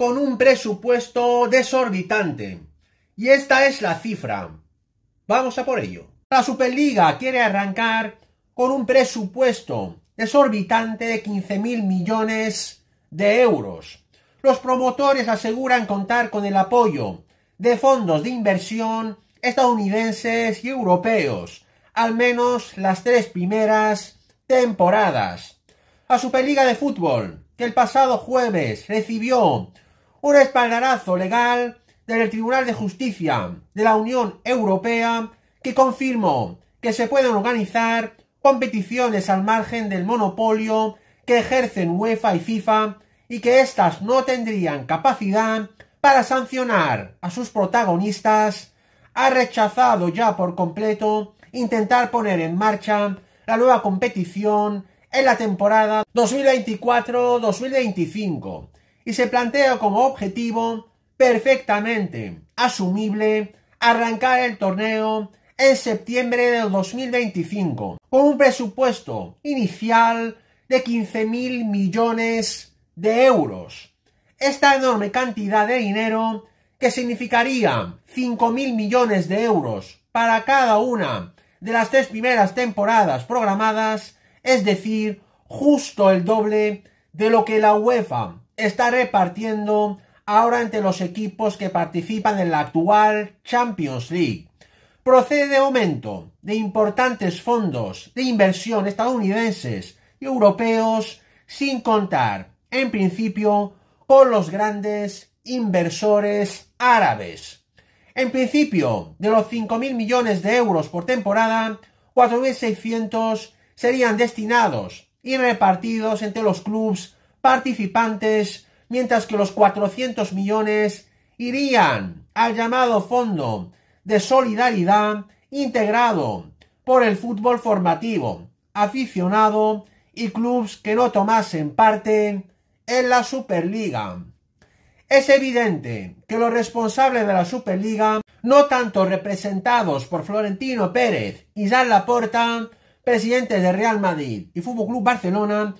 con un presupuesto desorbitante. Y esta es la cifra. Vamos a por ello. La Superliga quiere arrancar con un presupuesto desorbitante de 15 mil millones de euros. Los promotores aseguran contar con el apoyo de fondos de inversión estadounidenses y europeos, al menos las tres primeras temporadas. La Superliga de Fútbol, que el pasado jueves recibió un espaldarazo legal del Tribunal de Justicia de la Unión Europea que confirmó que se pueden organizar competiciones al margen del monopolio que ejercen UEFA y FIFA y que éstas no tendrían capacidad para sancionar a sus protagonistas, ha rechazado ya por completo intentar poner en marcha la nueva competición en la temporada 2024-2025 y se plantea como objetivo perfectamente asumible arrancar el torneo en septiembre del 2025 con un presupuesto inicial de 15.000 millones de euros. Esta enorme cantidad de dinero, que significaría 5.000 millones de euros para cada una de las tres primeras temporadas programadas, es decir, justo el doble de lo que la UEFA está repartiendo ahora entre los equipos que participan en la actual Champions League. Procede aumento de importantes fondos de inversión estadounidenses y europeos, sin contar, en principio, con los grandes inversores árabes. En principio, de los 5.000 millones de euros por temporada, 4.600 serían destinados y repartidos entre los clubes participantes, mientras que los 400 millones irían al llamado Fondo de Solidaridad integrado por el fútbol formativo, aficionado y clubes que no tomasen parte en la Superliga. Es evidente que los responsables de la Superliga, no tanto representados por Florentino Pérez y Jean Laporta, presidentes de Real Madrid y Fútbol Club Barcelona,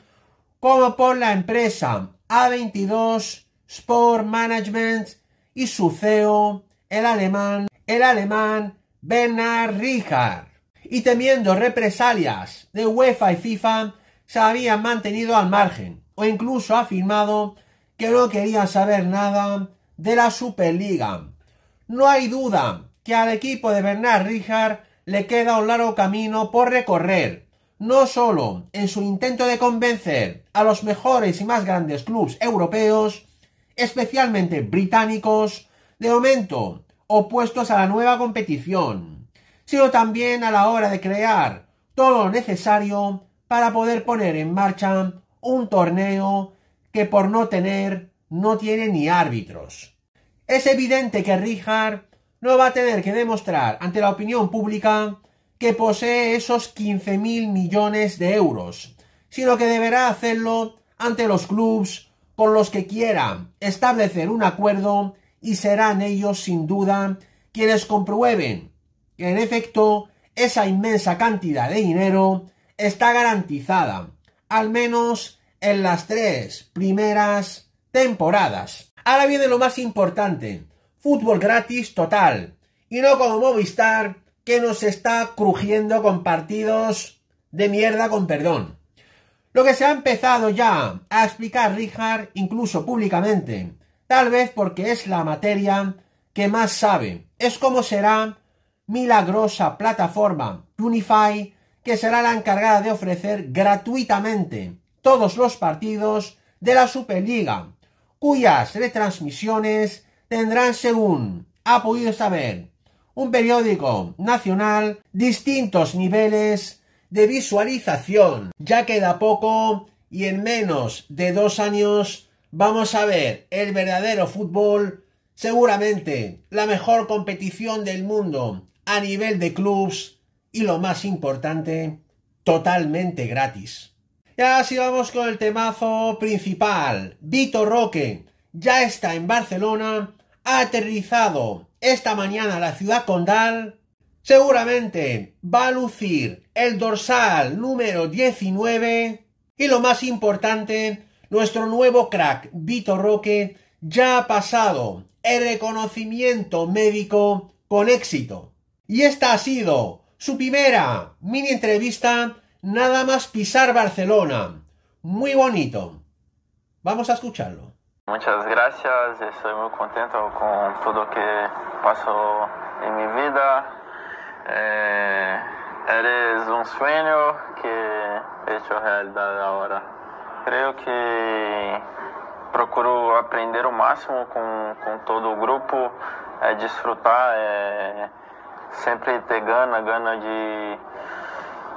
como por la empresa A22 Sport Management y su CEO, el alemán, alemán Bernard Richard. Y temiendo represalias de UEFA y FIFA, se habían mantenido al margen o incluso afirmado que no querían saber nada de la Superliga. No hay duda que al equipo de Bernard Richard le queda un largo camino por recorrer no solo en su intento de convencer a los mejores y más grandes clubes europeos, especialmente británicos, de momento opuestos a la nueva competición, sino también a la hora de crear todo lo necesario para poder poner en marcha un torneo que por no tener no tiene ni árbitros. Es evidente que Richard no va a tener que demostrar ante la opinión pública que posee esos 15.000 millones de euros, sino que deberá hacerlo ante los clubes con los que quiera establecer un acuerdo y serán ellos sin duda quienes comprueben que en efecto esa inmensa cantidad de dinero está garantizada, al menos en las tres primeras temporadas. Ahora viene lo más importante, fútbol gratis total, y no como Movistar que nos está crujiendo con partidos de mierda con perdón. Lo que se ha empezado ya a explicar Richard, incluso públicamente, tal vez porque es la materia que más sabe, es cómo será milagrosa plataforma Unify que será la encargada de ofrecer gratuitamente todos los partidos de la Superliga, cuyas retransmisiones tendrán, según ha podido saber un periódico nacional, distintos niveles de visualización. Ya queda poco y en menos de dos años vamos a ver el verdadero fútbol, seguramente la mejor competición del mundo a nivel de clubes y lo más importante, totalmente gratis. Ya sí vamos con el temazo principal, Vito Roque ya está en Barcelona aterrizado esta mañana la ciudad condal, seguramente va a lucir el dorsal número 19 y lo más importante, nuestro nuevo crack Vito Roque ya ha pasado el reconocimiento médico con éxito. Y esta ha sido su primera mini entrevista nada más pisar Barcelona. Muy bonito. Vamos a escucharlo. Muchas gracias, estoy muy contento con todo que pasó en mi vida. Eh, eres un sueño que he é hecho realidad ahora. Creo que procuro aprender o máximo com, com todo o grupo, é desfrutar, é sempre ter gana, gana de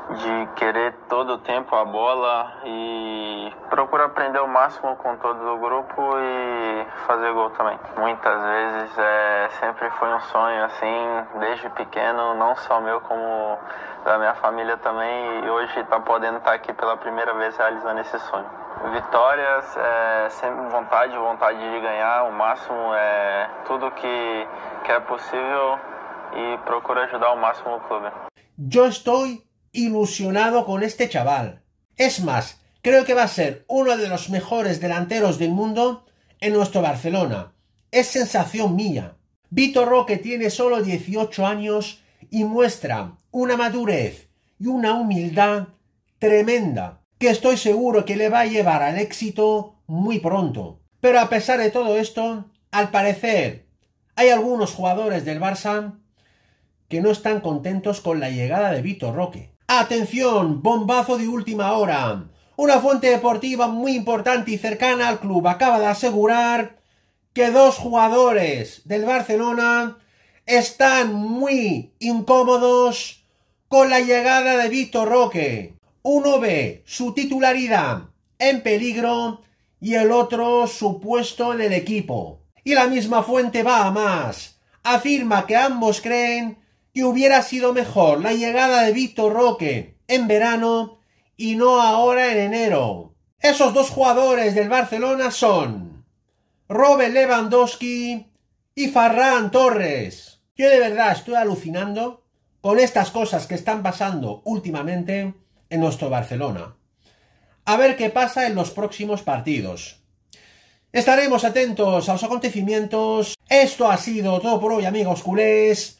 de querer todo o tempo a bola e procurar aprender o máximo com todo o grupo e fazer gol também. Muitas vezes é, sempre foi um sonho assim, desde pequeno, não só meu como da minha família também e hoje está podendo estar tá aqui pela primeira vez realizando esse sonho. Vitórias, é, sempre vontade, vontade de ganhar o máximo, é tudo que, que é possível e procura ajudar o máximo o clube. Eu estou ilusionado con este chaval. Es más, creo que va a ser uno de los mejores delanteros del mundo en nuestro Barcelona. Es sensación mía. Vitor Roque tiene solo 18 años y muestra una madurez y una humildad tremenda que estoy seguro que le va a llevar al éxito muy pronto. Pero a pesar de todo esto, al parecer, hay algunos jugadores del Barça que no están contentos con la llegada de Vitor Roque. Atención, bombazo de última hora. Una fuente deportiva muy importante y cercana al club acaba de asegurar que dos jugadores del Barcelona están muy incómodos con la llegada de Víctor Roque. Uno ve su titularidad en peligro y el otro su puesto en el equipo. Y la misma fuente va a más. Afirma que ambos creen y hubiera sido mejor la llegada de Víctor Roque en verano y no ahora en enero. Esos dos jugadores del Barcelona son Robert Lewandowski y Farran Torres. Yo de verdad estoy alucinando con estas cosas que están pasando últimamente en nuestro Barcelona. A ver qué pasa en los próximos partidos. Estaremos atentos a los acontecimientos. Esto ha sido todo por hoy, amigos culés.